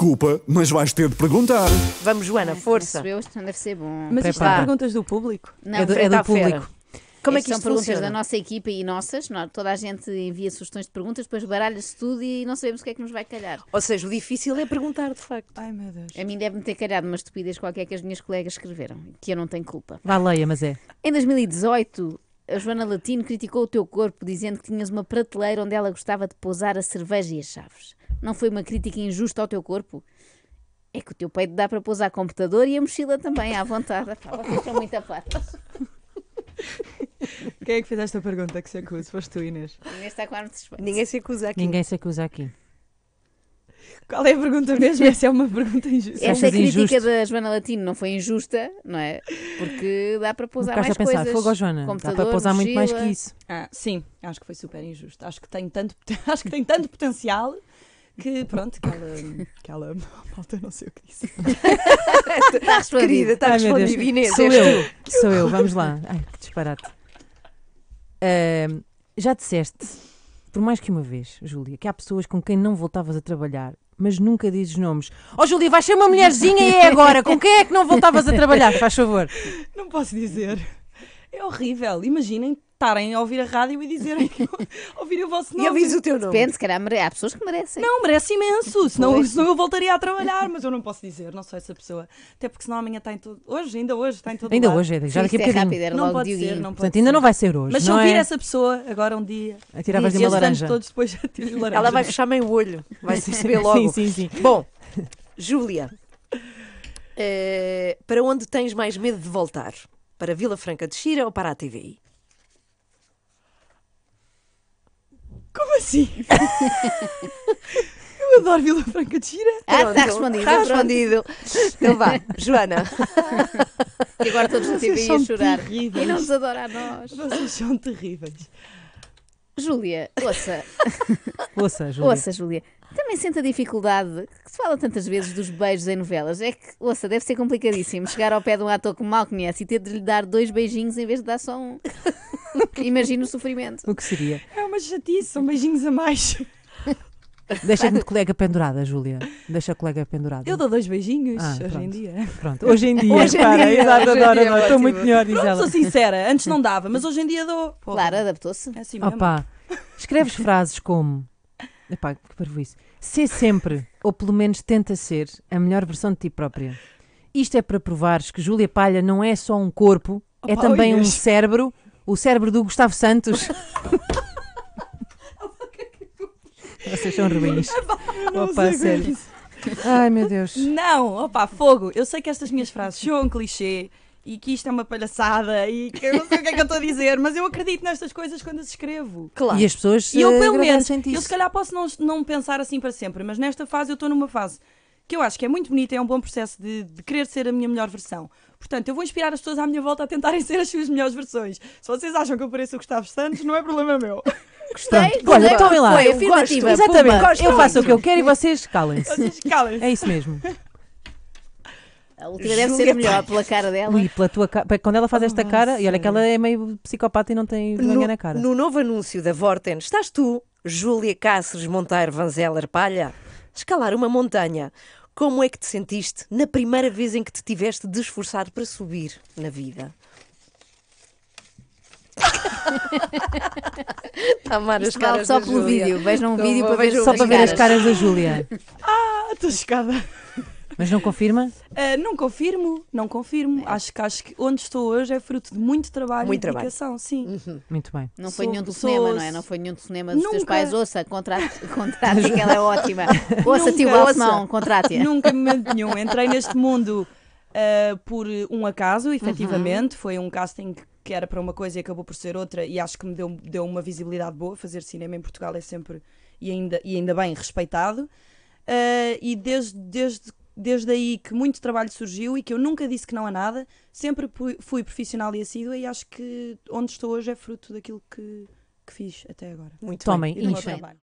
desculpa, mas vais ter de perguntar. Vamos, Joana, força. Eu, isto não deve ser bom. Mas isto são perguntas do público? Não, é do, é do público. Como é que isto são perguntas funciona? da nossa equipa e nossas. É? Toda a gente envia sugestões de perguntas, depois baralha-se tudo e não sabemos o que é que nos vai calhar. Ou seja, o difícil é perguntar, de facto. Ai meu Deus. A mim deve-me ter calhado uma estupidez qualquer que as minhas colegas escreveram, que eu não tenho culpa. Vá, leia, mas é. Em 2018, a Joana Latino criticou o teu corpo dizendo que tinhas uma prateleira onde ela gostava de pousar a cerveja e as chaves. Não foi uma crítica injusta ao teu corpo? É que o teu peito dá para pousar computador e a mochila também, à vontade. Pá, vocês são muito Quem é que fez esta pergunta que se acusa? Foste tu, Inês. Inês está com ar de suspeito. Ninguém se acusa aqui. Ninguém se acusa aqui. Qual é a pergunta mesmo? Essa é uma pergunta injusta. Essa é crítica injusto? da Joana Latino não foi injusta, não é? Porque dá para pousar mais a pensar, coisas. Fogo, Joana, dá para pousar muito mais que isso. Ah, sim, acho que foi super injusto. Acho que tem tanto, acho que tem tanto potencial que pronto, que ela, que ela malta, não sei o que disse. está respondida, Querida, está respondida. Inês, sou eu, tu. sou eu, vamos lá. Ai, que disparate. Uh, já disseste, por mais que uma vez, Júlia, que há pessoas com quem não voltavas a trabalhar mas nunca dizes nomes. Ó oh, Júlia, vais ser uma mulherzinha e é agora. Com quem é que não voltavas a trabalhar, faz favor? Não posso dizer. É horrível. Imaginem estarem a ouvir a rádio e dizerem que ouvir o vosso nome. E aviso o teu nome. Depende, se calhar há pessoas que merecem. Não, merece imenso, senão, senão eu voltaria a trabalhar, mas eu não posso dizer, não sou essa pessoa. Até porque senão amanhã está em todo. Hoje, ainda hoje, está em todo Ainda lado. hoje, é, já daqui a é não pode ser, não pode Portanto, ser. ainda não vai ser hoje. Mas se ouvir é... essa pessoa agora um dia. Atiravas de uma laranja. Todos depois laranja. Ela vai fechar meio o olho, vai se perceber logo. sim, sim, sim. Bom, Júlia, eh, para onde tens mais medo de voltar? Para Vila Franca de Xira ou para a TVI? Como assim? Eu adoro Vila Franca de Gira. Ah, está respondido. Está respondido. Então vá, Joana. E agora todos no TV a chorar. Terríveis. E não nos adora a nós. Vocês são terríveis. Júlia, ouça. ouça, Júlia. Ouça, Júlia. Também sente a dificuldade que se fala tantas vezes dos beijos em novelas. É que, ouça, deve ser complicadíssimo chegar ao pé de um ator que mal conhece e ter de lhe dar dois beijinhos em vez de dar só um. imagina o sofrimento. O que seria? É uma chatice, são beijinhos a mais. Deixa-me de colega pendurada, Júlia. Deixa a colega pendurada. Eu dou dois beijinhos ah, hoje em dia. Pronto, hoje em dia, hoje para, exato, é estou muito melhor, diz ela. Sou sincera, antes não dava, mas hoje em dia dou. Pô, claro, adaptou-se. É assim Opa, escreves frases como. Epá, que parvo é isso. Ser sempre, ou pelo menos tenta ser, a melhor versão de ti própria. Isto é para provares que Júlia Palha não é só um corpo, é Opa, é também um cérebro o cérebro do Gustavo Santos. Vocês são ruins. Opa, é sério. Ai, meu Deus. Não, opa, fogo. Eu sei que estas minhas frases são um clichê e que isto é uma palhaçada e que eu não sei o que é que eu estou a dizer, mas eu acredito nestas coisas quando as escrevo. Claro. E as pessoas e eu, eh, pelo menos, eu se calhar posso não, não pensar assim para sempre, mas nesta fase eu estou numa fase que eu acho que é muito bonita, é um bom processo de, de querer ser a minha melhor versão. Portanto, eu vou inspirar as pessoas à minha volta a tentarem ser as suas melhores versões. Se vocês acham que eu pareço o Gustavo Santos, não é problema meu. Gostei, Olha, então vem lá. Foi afirmativa. É Exatamente. eu faço o que eu quero e vocês calem-se. Vocês calem-se. É isso mesmo. A última deve ser melhor pela cara dela. Ui, pela tua cara. Quando ela faz esta oh, cara, e olha que ela é meio psicopata e não tem ninguém na cara. No novo anúncio da Vorten, estás tu, Júlia Cáceres Monteiro Vanzeller Palha, escalar uma montanha. Como é que te sentiste na primeira vez em que te tiveste de esforçar para subir na vida? Tamara, tá Isto vale só pelo vídeo. Vejam um Então vídeo para ver, só para ver as caras da Júlia. Ah, estou chocada. Mas não confirma? Uh, não confirmo, não confirmo. É. Acho que, acho que onde estou hoje é fruto de muito trabalho muito e trabalho. dedicação, sim. Uhum. Muito bem. Não foi sou, nenhum do sou, cinema, não é? Não foi nenhum do cinema dos nunca... teus pais. Ouça, contrate, que ela é ótima. Ouça, tio Osmão, contrate-a. Nunca me nenhum. Entrei neste mundo uh, por um acaso, uhum. efetivamente. Uhum. Foi um casting que era para uma coisa e acabou por ser outra, e acho que me deu, deu uma visibilidade boa. Fazer cinema em Portugal é sempre, e ainda, e ainda bem, respeitado. Uh, e desde, desde desde aí que muito trabalho surgiu e que eu nunca disse que não a nada, sempre fui profissional e assídua e acho que onde estou hoje é fruto daquilo que, que fiz até agora. Muito Tomem, bem. E,